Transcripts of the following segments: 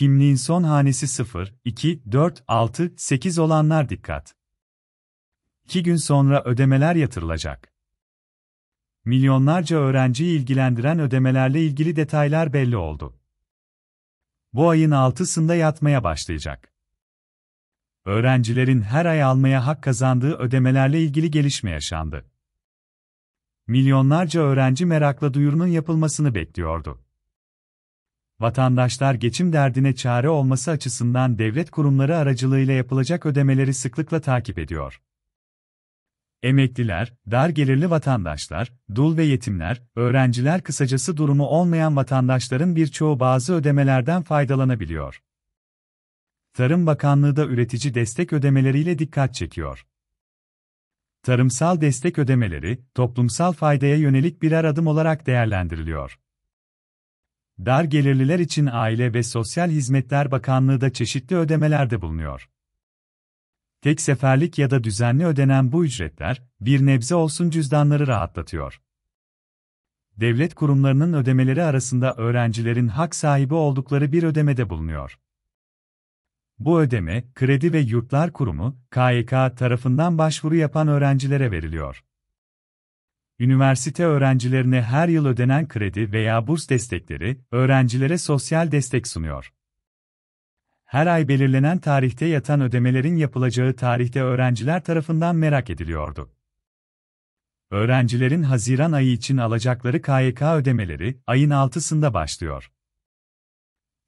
kimliğin son hanesi 0, 2, 4, 6, 8 olanlar dikkat. 2 gün sonra ödemeler yatırılacak. Milyonlarca öğrenciyi ilgilendiren ödemelerle ilgili detaylar belli oldu. Bu ayın 6'sında yatmaya başlayacak. Öğrencilerin her ay almaya hak kazandığı ödemelerle ilgili gelişme yaşandı. Milyonlarca öğrenci merakla duyurunun yapılmasını bekliyordu vatandaşlar geçim derdine çare olması açısından devlet kurumları aracılığıyla yapılacak ödemeleri sıklıkla takip ediyor. Emekliler, dar gelirli vatandaşlar, dul ve yetimler, öğrenciler kısacası durumu olmayan vatandaşların birçoğu bazı ödemelerden faydalanabiliyor. Tarım Bakanlığı da üretici destek ödemeleriyle dikkat çekiyor. Tarımsal destek ödemeleri, toplumsal faydaya yönelik birer adım olarak değerlendiriliyor. Dar gelirliler için Aile ve Sosyal Hizmetler Bakanlığı da çeşitli ödemelerde bulunuyor. Tek seferlik ya da düzenli ödenen bu ücretler, bir nebze olsun cüzdanları rahatlatıyor. Devlet kurumlarının ödemeleri arasında öğrencilerin hak sahibi oldukları bir ödemede bulunuyor. Bu ödeme, Kredi ve Yurtlar Kurumu, KYK tarafından başvuru yapan öğrencilere veriliyor üniversite öğrencilerine her yıl ödenen kredi veya burs destekleri, öğrencilere sosyal destek sunuyor. Her ay belirlenen tarihte yatan ödemelerin yapılacağı tarihte öğrenciler tarafından merak ediliyordu. Öğrencilerin Haziran ayı için alacakları KYK ödemeleri ayın 6'sında başlıyor.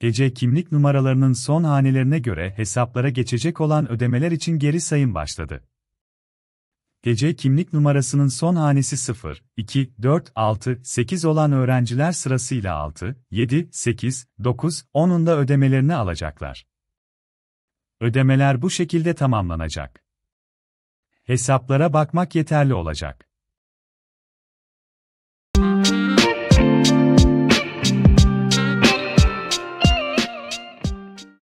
Gece kimlik numaralarının son hanelerine göre hesaplara geçecek olan ödemeler için geri sayım başladı gece kimlik numarasının son hanesi 0, 2, 4, 6, 8 olan öğrenciler sırasıyla 6, 7, 8, 9, 10'unda ödemelerini alacaklar. Ödemeler bu şekilde tamamlanacak. Hesaplara bakmak yeterli olacak.